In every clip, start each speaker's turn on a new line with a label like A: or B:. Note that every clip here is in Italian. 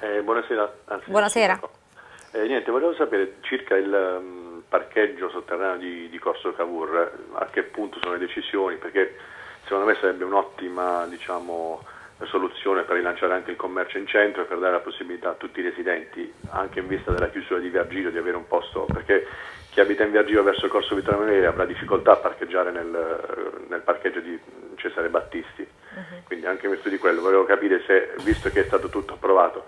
A: Eh, buonasera. Anzi, buonasera. Eh, niente, volevo sapere circa il um, parcheggio sotterraneo di, di, Corso Cavour, a che punto sono le decisioni, perché secondo me sarebbe un'ottima diciamo, soluzione per rilanciare anche il commercio in centro e per dare la possibilità a tutti i residenti, anche in vista della chiusura di Vergilio, di avere un posto, perché chi abita in Vergilio verso Corso Vittorio Mele avrà difficoltà a parcheggiare nel, nel parcheggio di Cesare Battisti. Uh mhm. -huh. Quindi anche in virtù di quello volevo capire se, visto che è stato tutto approvato,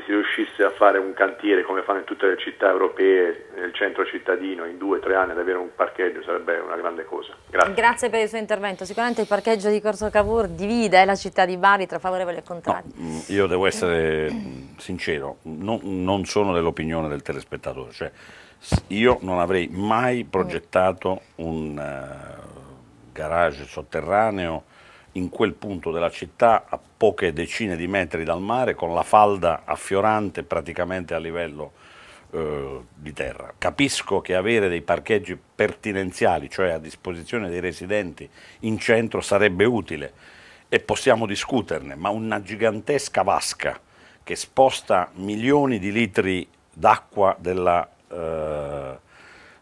A: se si riuscisse a fare un cantiere come fanno in tutte le città europee, nel centro cittadino, in due o tre anni ad avere un parcheggio sarebbe una grande cosa. Grazie.
B: Grazie per il suo intervento. Sicuramente il parcheggio di Corso Cavour divide eh, la città di Bari tra favorevoli e contrari.
A: No, mm, io devo essere mm, sincero, non, non sono dell'opinione del telespettatore. Cioè, io non avrei mai progettato un uh, garage sotterraneo in quel punto della città, a poche decine di metri dal mare, con la falda affiorante praticamente a livello eh, di terra. Capisco che avere dei parcheggi pertinenziali, cioè a disposizione dei residenti in centro, sarebbe utile e possiamo discuterne, ma una gigantesca vasca che sposta milioni di litri d'acqua della eh,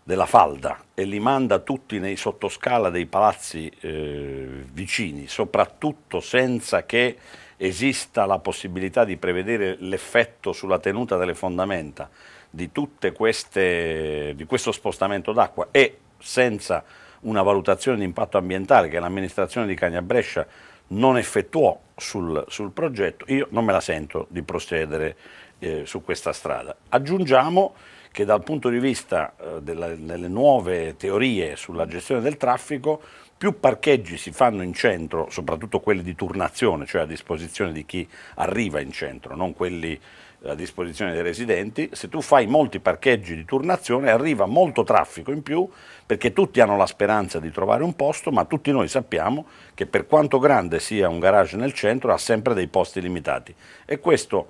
A: della falda e li manda tutti nei sottoscala dei palazzi eh, vicini, soprattutto senza che esista la possibilità di prevedere l'effetto sulla tenuta delle fondamenta di, queste, di questo spostamento d'acqua e senza una valutazione di impatto ambientale che l'amministrazione di Cagna Brescia non effettuò sul, sul, progetto, io non me la sento di procedere eh, su questa strada. Aggiungiamo che dal punto di vista eh, della, delle nuove teorie sulla gestione del traffico più parcheggi si fanno in centro, soprattutto quelli di turnazione, cioè a disposizione di chi arriva in centro, non quelli eh, a disposizione dei residenti, se tu fai molti parcheggi di turnazione arriva molto traffico in più perché tutti hanno la speranza di trovare un posto, ma tutti noi sappiamo che per quanto grande sia un garage nel centro ha sempre dei posti limitati e questo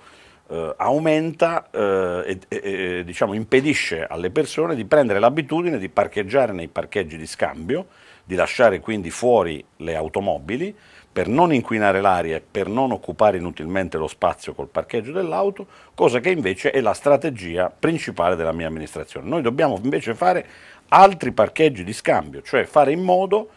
A: eh, aumenta eh, e, e diciamo, impedisce alle persone di prendere l'abitudine di parcheggiare nei parcheggi di scambio, di lasciare quindi fuori le automobili per non inquinare l'aria e per non occupare inutilmente lo spazio col parcheggio dell'auto, cosa che invece è la strategia principale della mia amministrazione. Noi dobbiamo invece fare altri parcheggi di scambio, cioè fare in modo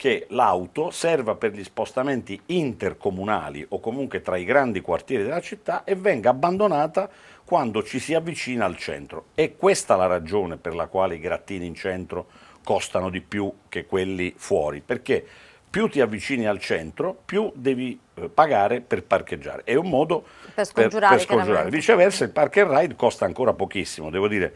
A: che l'auto serva per gli spostamenti intercomunali o comunque tra i grandi quartieri della città e venga abbandonata quando ci si avvicina al centro. È questa la ragione per la quale i grattini in centro costano di più che quelli fuori, perché più ti avvicini al centro, più devi eh, pagare per parcheggiare. È un modo per scongiurare. Per, per scongiurare. Viceversa il park and ride costa ancora pochissimo, devo dire,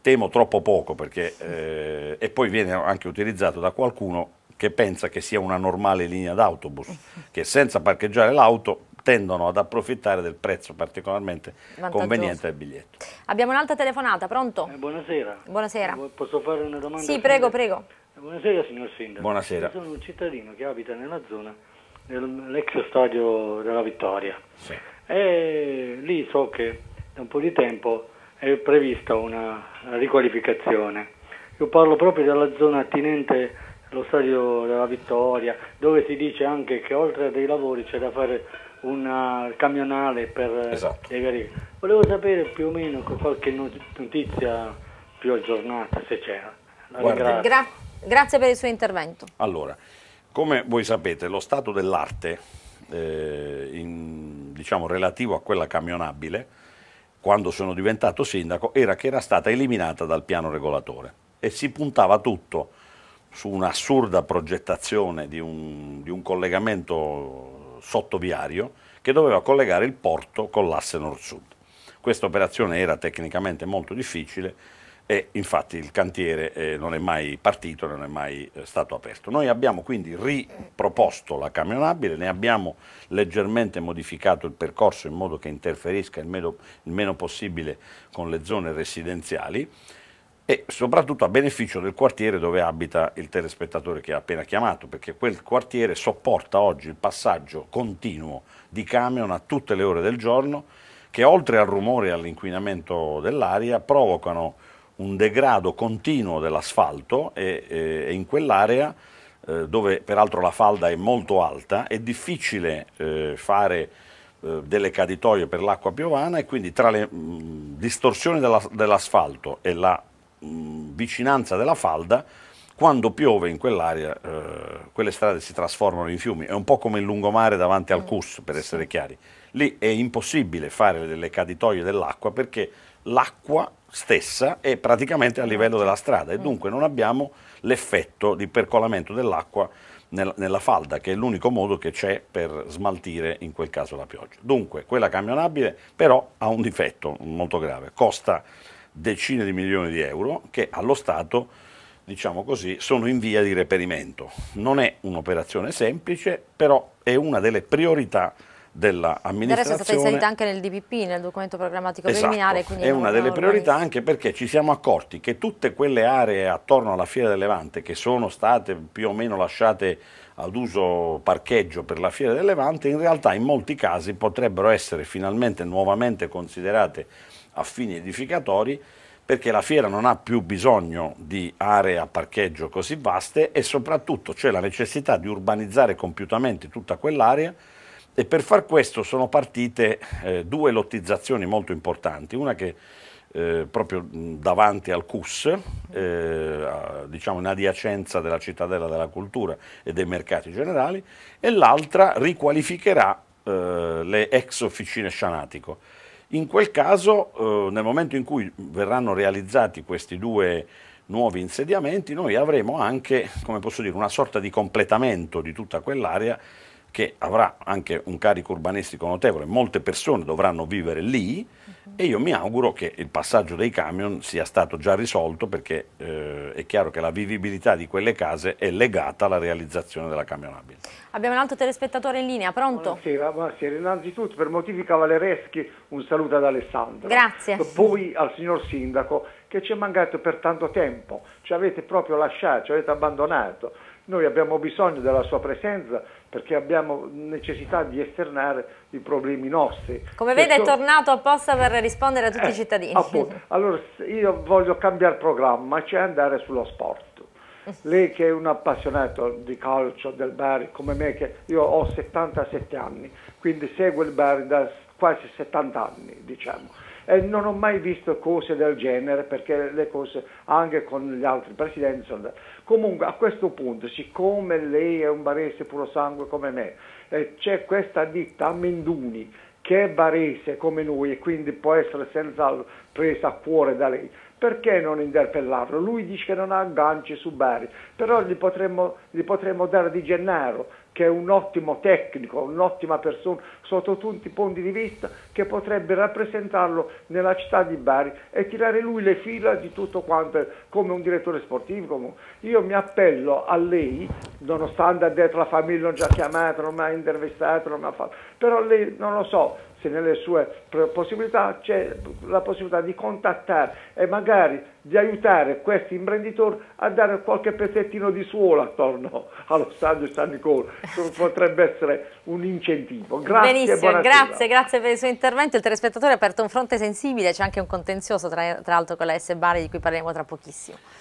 A: temo troppo poco perché eh, e poi viene anche utilizzato da qualcuno che pensa che sia una normale linea d'autobus, che senza parcheggiare l'auto tendono ad approfittare del prezzo particolarmente conveniente del biglietto.
B: Abbiamo un'altra telefonata, pronto? Eh, buonasera. Buonasera. Eh, posso fare una domanda? Sì, prego, prego. Eh, buonasera signor Sindaco. Buonasera. Io sono un cittadino che abita nella zona dell'ex stadio della Vittoria. Sì. E lì so che da un po' di tempo è prevista una riqualificazione. Io parlo proprio della zona attinente lo stadio della Vittoria, dove si dice anche che oltre a dei lavori c'è da fare un eh, camionale per eh, esatto. le gare. Volevo sapere più o meno qualche notizia più aggiornata se c'era. Gra grazie per il suo intervento.
A: Allora, come voi sapete, lo stato dell'arte, eh, in, diciamo relativo a quella camionabile, quando sono diventato sindaco, era che era stata eliminata dal piano regolatore e si puntava tutto su un'assurda progettazione di un, di un collegamento sottoviario che doveva collegare il porto con l'asse nord-sud. Questa operazione era tecnicamente molto difficile e infatti il cantiere eh, non è mai partito, non è mai eh, stato aperto. Noi abbiamo quindi riproposto la camionabile, ne abbiamo leggermente modificato il percorso in modo che interferisca il meno, il meno possibile con le zone residenziali e soprattutto a beneficio del quartiere dove abita il telespettatore che ha appena chiamato, perché quel quartiere sopporta oggi il passaggio continuo di camion a tutte le ore del giorno che oltre al rumore e all'inquinamento dell'aria provocano un degrado continuo dell'asfalto e, e, e, in quell'area eh, dove peraltro la falda è molto alta è difficile eh, fare eh, delle caditoie per l'acqua piovana e quindi tra le mh, mm, distorsioni dell'asfalto e la mh, vicinanza della falda, quando piove in quell'area eh, quelle strade si trasformano in fiumi, è un po' come il lungomare davanti al mm, Cus, per essere chiari. Lì è impossibile fare delle caditoie dell'acqua perché l'acqua stessa è praticamente a livello della strada e mm. dunque non abbiamo l'effetto di percolamento dell'acqua nel, nella falda, che è l'unico modo che c'è per smaltire in quel caso la pioggia. Dunque, quella camionabile però ha un difetto molto grave, costa decine di milioni di euro che allo Stato, diciamo così, sono in via di reperimento. Non è un'operazione semplice, però è una delle priorità dell'amministrazione. Adesso è stata inserita
B: anche nel DPP, nel documento programmatico esatto, preliminare. È una delle priorità
A: anche perché ci siamo accorti che tutte quelle aree attorno alla Fiera del Levante che sono state più o meno lasciate ad uso parcheggio per la Fiera del Levante, in realtà in molti casi potrebbero essere finalmente nuovamente considerate a fini edificatori perché la fiera non ha più bisogno di aree a parcheggio così vaste e soprattutto c'è la necessità di urbanizzare compiutamente tutta quell'area e per far questo sono partite eh, due lottizzazioni molto importanti, una che eh, proprio davanti al CUS, eh, diciamo in adiacenza della cittadella della cultura e dei mercati generali, e l'altra riqualificherà eh, le ex officine Scianatico. In quel caso, eh, nel momento in cui verranno realizzati questi due nuovi insediamenti, noi avremo anche, come posso dire, una sorta di completamento di tutta quell'area che avrà anche un carico urbanistico notevole, molte persone dovranno vivere lì uh-huh. e io mi auguro che il passaggio dei camion sia stato già risolto perché eh, è chiaro che la vivibilità di quelle case è legata alla realizzazione della camionabile.
B: Abbiamo un altro telespettatore in linea, pronto? Buonasera, buonasera. innanzitutto per motivi cavallereschi un saluto ad Alessandro. Grazie. Poi al signor Sindaco che ci è mancato per tanto tempo, ci avete proprio lasciato, ci avete abbandonato noi abbiamo bisogno della sua presenza perché abbiamo necessità di esternare i problemi nostri. Come vede Questo... è tornato apposta per rispondere a tutti eh, i cittadini. Appunto. Allora io voglio cambiare programma, cioè andare sullo sport. Lei che è un appassionato di calcio, del Bari, come me, che io ho 77 anni, quindi segue il Bari da quasi 70 anni, diciamo. E non ho mai visto cose del genere perché le cose anche con gli altri presidenti sono andate. Comunque a questo punto, siccome lei è un barese puro sangue come me, eh, c'è questa ditta Menduni che è barese come noi e quindi può essere senz'altro presa a cuore da lei, perché non interpellarlo? Lui dice che non ha agganci su Bari, però gli potremmo, gli potremmo dare di gennaio che è un ottimo tecnico, un'ottima persona sotto tutti i punti di vista, che potrebbe rappresentarlo nella città di Bari e tirare lui le fila di tutto quanto come un direttore sportivo. Io mi appello a lei, nonostante ha detto la famiglia non ci ha chiamato, non mi ha intervistato, non mi ha fatto, però lei non lo so, se nelle sue possibilità c'è la possibilità di contattare e magari di aiutare questi imprenditori a dare qualche pezzettino di suola attorno allo stadio San Nicola, potrebbe essere un incentivo. Grazie, Benissimo, grazie, grazie, per il suo intervento. Il telespettatore ha aperto un fronte sensibile, c'è anche un contenzioso tra, tra l'altro con la S Bari di cui parleremo tra pochissimo.